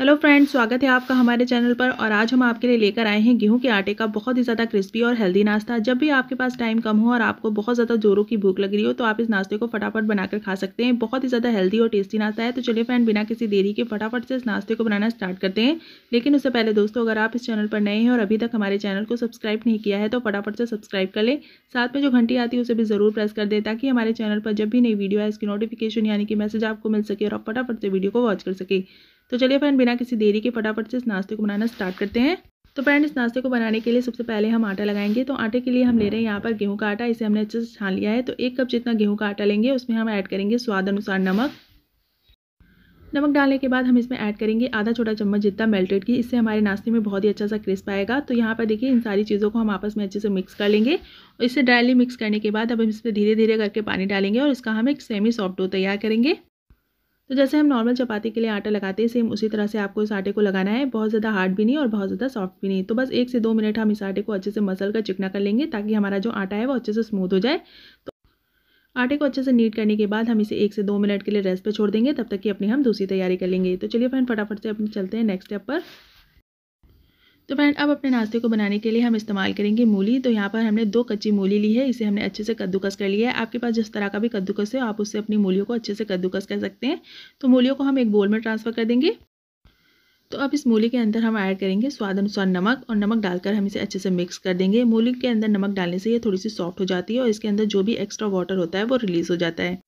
hello friends स्वागत है आपका हमारे चैनल पर और आज हम आपके लिए लेकर आए हैं गेहूं के आटे का बहुत ही ज़्यादा क्रिस्पी और हेल्दी नाश्ता जब भी आपके पास टाइम कम हो और आपको बहुत ज़्यादा जोरों की भूख लग रही हो तो आप इस नाश्ते को फटाफट बनाकर खा सकते हैं बहुत ही ज़्यादा हेल्दी और टेस्टी नाश्ता है तो चलिए फ्रेंड बिना किसी देरी के फटाफट से इस नाश्ते को बनाना स्टार्ट करते हैं लेकिन उससे पहले दोस्तों अगर आप इस चैनल पर नए हैं और अभी तक हमारे चैनल को सब्सक्राइब नहीं किया है तो फटाफट से सब्सक्राइब कर लें साथ में जो घंटी आती है उसे भी ज़रूर प्रेस कर दें ताकि हमारे चैनल पर जब भी नई वीडियो आए इसकी नोटिफिकेशन यानी कि मैसेज आपको मिल सके और आप फटाफट से वीडियो को वॉच कर सके तो चलिए फ्रेंड बिना किसी देरी के फटाफट से इस नाश्ते को बनाना स्टार्ट करते हैं तो फ्रेंड इस नाश्ते को बनाने के लिए सबसे पहले हम आटा लगाएंगे तो आटे के लिए हम ले रहे हैं यहाँ पर गेहूँ का आटा इसे हमने अच्छे से छान लिया है तो एक कप जितना गेहूँ का आटा लेंगे उसमें हम ऐड करेंगे स्वाद अनुसार नमक नमक डालने के बाद हम इसमें ऐड करेंगे आधा छोटा चम्मच जितना मेल्टेड की इससे हमारे नाश्ते में बहुत ही अच्छा सा क्रिस्प आएगा तो यहाँ पर देखिए इन सारी चीज़ों को हम आपस में अच्छे से मिक्स कर लेंगे और इसे ड्राईली मिक्स करने के बाद अब हम इसमें धीरे धीरे करके पानी डालेंगे और इसका हम एक सेमी सॉफ्ट डो तैयार करेंगे तो जैसे हम नॉर्मल चपाती के लिए आटा लगाते हैं सेम उसी तरह से आपको इस आटे को लगाना है बहुत ज़्यादा हार्ड भी नहीं और बहुत ज़्यादा सॉफ्ट भी नहीं तो बस एक से दो मिनट हम इस आटे को अच्छे से मसल कर चिकना कर लेंगे ताकि हमारा जो आटा है वो अच्छे से स्मूथ हो जाए तो आटे को अच्छे से नीट करने के बाद हम इसे एक से दो मिनट के लिए रेस्ट पर छोड़ देंगे तब तक कि अपनी हम दूसरी तैयारी कर लेंगे तो चलिए फ्रेंड फटाफट से अपने चलते हैं नेक्स्ट स्टेप पर तो फ्रेंड अब अपने नाश्ते को बनाने के लिए हम इस्तेमाल करेंगे मूली तो यहाँ पर हमने दो कच्ची मूली ली है इसे हमने अच्छे से कद्दूकस कर लिया है आपके पास जिस तरह का भी कद्दूकस है आप उससे अपनी मूलियों को अच्छे से कद्दूकस कर सकते हैं तो मूलियों को हम एक बोल में ट्रांसफ़र कर देंगे तो अब इस मूली के अंदर हम ऐड करेंगे स्वाद अनुसार नमक और नमक डालकर हम इसे अच्छे से मिक्स कर देंगे मूली के अंदर नमक डालने से ये थोड़ी सी सॉफ्ट हो जाती है और इसके अंदर जो भी एक्स्ट्रा वाटर होता है वो रिलीज़ हो जाता है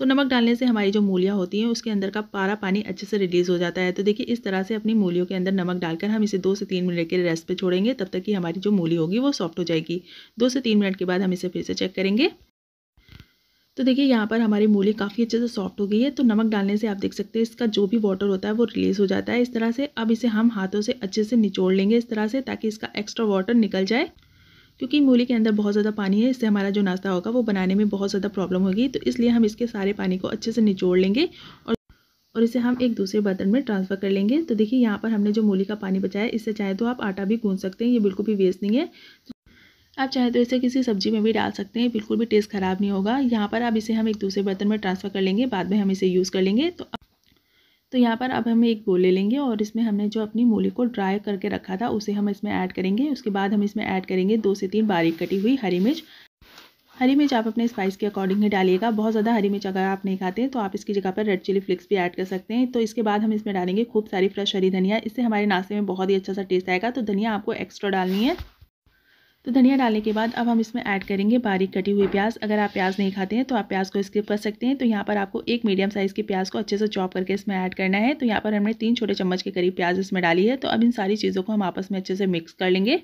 तो नमक डालने से हमारी जो मूलियाँ होती हैं उसके अंदर का पारा पानी अच्छे से रिलीज़ हो जाता है तो देखिए इस तरह से अपनी मूलियों के अंदर नमक डालकर हम इसे दो से तीन मिनट के लिए रेस्ट पर छोड़ेंगे तब तक कि हमारी जो मूली होगी वो सॉफ्ट हो जाएगी दो से तीन मिनट के बाद हम इसे फिर से चेक करेंगे तो देखिए यहाँ पर हमारी मूली काफ़ी अच्छे से सॉफ्ट हो गई है तो नमक डालने से आप देख सकते हैं इसका जो भी वाटर होता है वो रिलीज़ हो जाता है इस तरह से अब इसे हम हाथों से अच्छे से निचोड़ लेंगे इस तरह से ताकि इसका एक्स्ट्रा वाटर निकल जाए क्योंकि मूली के अंदर बहुत ज़्यादा पानी है इससे हमारा जो नाश्ता होगा वो बनाने में बहुत ज़्यादा प्रॉब्लम होगी तो इसलिए हम इसके सारे पानी को अच्छे से निचोड़ लेंगे और और इसे हम एक दूसरे बर्तन में ट्रांसफ़र कर लेंगे तो देखिए यहाँ पर हमने जो मूली का पानी बचाया इससे चाहे तो आप आटा भी गूंद सकते हैं ये बिल्कुल भी वेस्ट नहीं है आप चाहे तो इसे किसी सब्जी में भी डाल सकते हैं बिल्कुल भी टेस्ट ख़राब नहीं होगा यहाँ पर आप इसे हम एक दूसरे बर्तन में ट्रांसफ़र कर लेंगे बाद में हम इसे यूज़ कर लेंगे तो तो यहाँ पर अब हम एक ले लेंगे और इसमें हमने जो अपनी मूली को ड्राई करके रखा था उसे हम इसमें ऐड करेंगे उसके बाद हम इसमें ऐड करेंगे दो से तीन बारीक कटी हुई हरी मिर्च हरी मिर्च आप अपने स्पाइस के अकॉर्डिंग ही डालिएगा बहुत ज़्यादा हरी मिर्च अगर आप नहीं खाते तो आप इसकी जगह पर रेड चिली फ्लिक्स भी ऐड कर सकते हैं तो इसके बाद हम इसमें डालेंगे खूब सारी फ्रेश हरी धनिया इससे हमारे नाश्ते में बहुत ही अच्छा सा टेस्ट आएगा तो धनिया आपको एक्स्ट्रा डालनी है तो धनिया डालने के बाद अब हम इसमें ऐड करेंगे बारीक कटी हुई प्याज अगर आप प्याज नहीं खाते हैं तो आप प्याज को स्किप कर सकते हैं तो यहाँ पर आपको एक मीडियम साइज़ की प्याज को अच्छे से चॉप करके इसमें ऐड करना है तो यहाँ पर हमने तीन छोटे चम्मच के करीब प्याज इसमें डाली है तो अब इन सारी चीज़ों को हम आपस में अच्छे से मिक्स कर लेंगे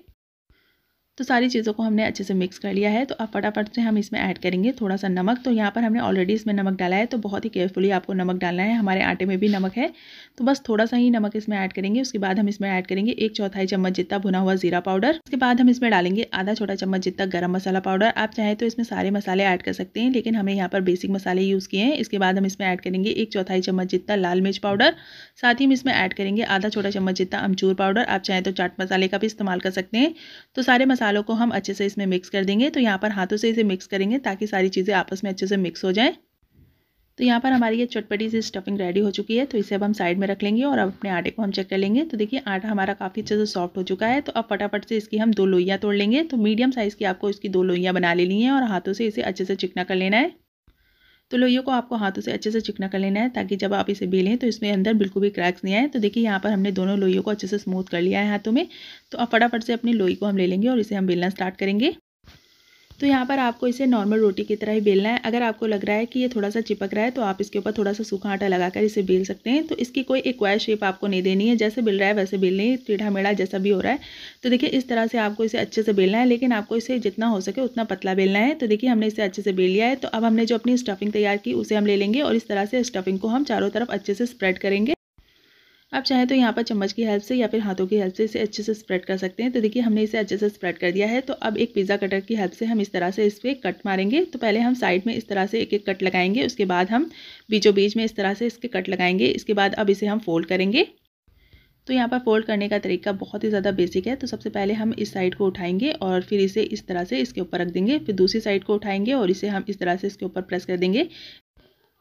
तो सारी चीज़ों को हमने अच्छे से मिक्स कर लिया है तो अब फटाफट से हम इसमें ऐड करेंगे थोड़ा सा नमक तो यहाँ पर हमने ऑलरेडी इसमें नमक डाला है तो बहुत ही केयरफुली आपको नमक डालना है हमारे आटे में भी नमक है तो बस थोड़ा सा ही नमक इसमें ऐड करेंगे उसके बाद हम इसमें ऐड करेंगे एक चौथाई चम्मच जितना भुना हुआ जीरा पाउडर उसके बाद हम इसमें डालेंगे आधा छोटा चम्मच जितना गर्म मसाला पाउडर आप चाहें तो इसमें सारे मसाले ऐड कर सकते हैं लेकिन हमें यहाँ पर बेसिक मसाले यूज़ किए हैं इसके बाद हम इसमें ऐड करेंगे एक चौथाई चम्मच जितना लाल मिर्च पाउडर साथ ही हम इसमें ऐड करेंगे आधा छोटा चम्मच जितना अमचूर पाउडर आप चाहें तो चाट मसाले का भी इस्तेमाल कर सकते हैं तो सारे मसाले मसालों को हम अच्छे से इसमें मिक्स कर देंगे तो यहाँ पर हाथों से इसे मिक्स करेंगे ताकि सारी चीज़ें आपस में अच्छे से मिक्स हो जाएँ तो यहाँ पर हमारी ये चटपटी सी स्टफिंग रेडी हो चुकी है तो इसे अब हम साइड में रख लेंगे और अब अपने आटे को हम चेक कर लेंगे तो देखिए आटा हमारा काफ़ी अच्छे से सॉफ्ट हो चुका है तो अब फटाफट से इसकी हम दो लोइयाँ तोड़ लेंगे तो मीडियम साइज़ की आपको इसकी दो लोइयाँ बना लेनी है और हाथों से इसे अच्छे से चिकना कर लेना है तो लोइयों को आपको हाथों से अच्छे से चिकना कर लेना है ताकि जब आप इसे बेलें तो इसमें अंदर बिल्कुल भी क्रैक्स नहीं आए तो देखिए यहाँ पर हमने दोनों लोइयों को अच्छे से स्मूथ कर लिया है हाथों में तो अब फटाफट से अपनी लोई को हम ले लेंगे और इसे हम बेलना स्टार्ट करेंगे तो यहाँ पर आपको इसे नॉर्मल रोटी की तरह ही बेलना है अगर आपको लग रहा है कि ये थोड़ा सा चिपक रहा है तो आप इसके ऊपर थोड़ा सा सूखा आटा लगाकर इसे बेल सकते हैं तो इसकी कोई एक वायर शेप आपको नहीं देनी है जैसे बेल रहा है वैसे बेलनी है टेढ़ा मेढ़ा जैसा भी हो रहा है तो देखिए इस तरह से आपको इसे अच्छे से बेलना है लेकिन आपको इसे जितना हो सके उतना पतला बेलना है तो देखिए हमने इसे अच्छे से बेल लिया है तो अब हमने जो अपनी स्टफिंग तैयार की उसे हम ले लेंगे और इस तरह से स्टफिंग को हम चारों तरफ अच्छे से स्प्रेड करेंगे आप चाहें तो यहाँ पर चम्मच की हेल्प से या फिर हाथों की हेल्प से इसे अच्छे से स्प्रेड कर सकते हैं तो देखिए हमने इसे अच्छे से स्प्रेड कर दिया है तो अब एक पिज़्ज़ा कटर की हेल्प से हम इस तरह से इस पर कट मारेंगे तो पहले हम साइड में इस तरह से एक एक कट लगाएंगे उसके बाद हम बीचों बीच में इस तरह से इसके कट लगाएंगे इसके बाद अब इसे हम फोल्ड करेंगे तो यहाँ पर फोल्ड करने का तरीका बहुत ही ज़्यादा बेसिक है तो सबसे पहले हम इस साइड को उठाएंगे और फिर इसे इस तरह से इसके ऊपर रख देंगे फिर दूसरी साइड को उठाएंगे और इसे हम इस तरह से इसके ऊपर प्रेस कर देंगे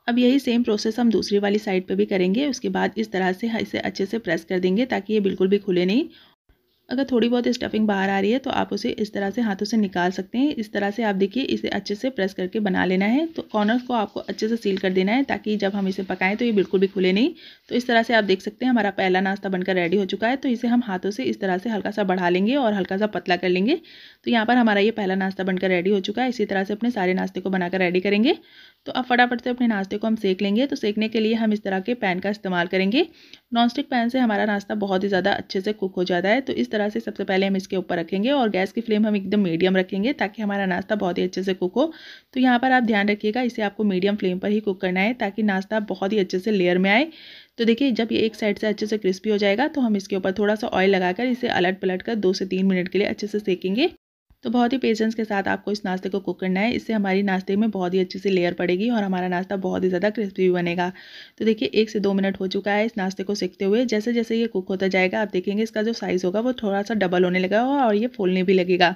अब यही सेम प्रोसेस हम दूसरी वाली साइड पर भी करेंगे उसके बाद इस तरह से हाँ, इसे अच्छे से प्रेस कर देंगे ताकि ये बिल्कुल भी खुले नहीं अगर थोड़ी बहुत स्टफिंग बाहर आ रही है तो आप उसे इस तरह से हाथों से निकाल सकते हैं इस तरह से आप देखिए इसे अच्छे से प्रेस करके बना लेना है तो कॉर्नर को आपको अच्छे से सील कर देना है ताकि जब हम इसे पकाएं तो ये बिल्कुल भी खुले नहीं तो इस तरह से आप देख सकते हैं हमारा पहला नाश्ता बनकर रेडी हो चुका है तो इसे हम हाथों से इस तरह से हल्का सा बढ़ा लेंगे और हल्का सा पतला कर लेंगे तो यहाँ पर हमारा ये पहला नाश्ता बनकर रेडी हो चुका है इसी तरह से अपने सारे नाश्ते को बनाकर रेडी करेंगे तो अब फटाफट से अपने नाश्ते को हम सेक लेंगे तो सेकने के लिए हम इस तरह के पैन का इस्तेमाल करेंगे नॉनस्टिक पैन से हमारा नाश्ता बहुत ही ज़्यादा अच्छे से कुक हो जाता है तो इस तरह से सबसे पहले हम इसके ऊपर रखेंगे और गैस की फ्लेम हम एकदम मीडियम रखेंगे ताकि हमारा नाश्ता बहुत ही अच्छे से कुक हो तो यहाँ पर आप ध्यान रखिएगा इसे आपको मीडियम फ्लेम पर ही कुक करना है ताकि नाश्ता बहुत ही अच्छे से लेयर में आए तो देखिए जब ये एक साइड से अच्छे से क्रिस्पी हो जाएगा तो हम इसके ऊपर थोड़ा सा ऑयल लगाकर इसे अलट पलट कर दो से तीन मिनट के लिए अच्छे से सेकेंगे तो बहुत ही पेशेंस के साथ आपको इस नाश्ते को कुक करना है इससे हमारी नाश्ते में बहुत ही अच्छी सी लेयर पड़ेगी और हमारा नाश्ता बहुत ही ज़्यादा क्रिस्पी बनेगा तो देखिए एक से दो मिनट हो चुका है इस नाश्ते को सीखते हुए जैसे जैसे ये कुक होता जाएगा आप देखेंगे इसका जो साइज़ होगा वो थोड़ा सा डबल होने लगेगा और ये फूलने भी लगेगा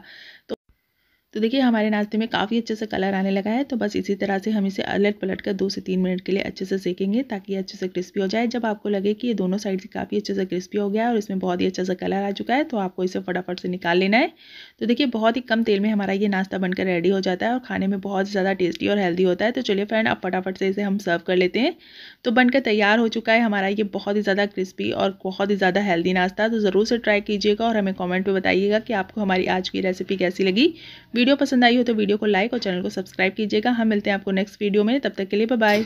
तो देखिए हमारे नाश्ते में काफ़ी अच्छे से कलर आने लगा है तो बस इसी तरह से हम इसे अलट पलट कर दो से तीन मिनट के लिए अच्छे से सेकेंगे ताकि अच्छे से क्रिस्पी हो जाए जब आपको लगे कि ये दोनों साइड से काफ़ी अच्छे से क्रिस्पी हो गया और इसमें बहुत ही अच्छा सा कलर आ चुका है तो आपको इसे फटाफट से निकाल लेना है तो देखिए बहुत ही कम तेल में हमारा ये नाश्ता बनकर रेडी हो जाता है और खाने में बहुत ज़्यादा टेस्टी और हेल्दी होता है तो चलिए फ्रेंड अब फटाफट से इसे हम सर्व कर लेते हैं तो बनकर तैयार हो चुका है हमारा ये बहुत ही ज़्यादा क्रिस्पी और बहुत ही ज़्यादा हेल्दी नाश्ता तो ज़रूर से ट्राई कीजिएगा और हमें कॉमेंट पर बताइएगा कि आपको हमारी आज की रेसिपी कैसी लगी वीडियो पसंद आई हो तो वीडियो को लाइक और चैनल को सब्सक्राइब कीजिएगा हम मिलते हैं आपको नेक्स्ट वीडियो में तब तक के लिए बाय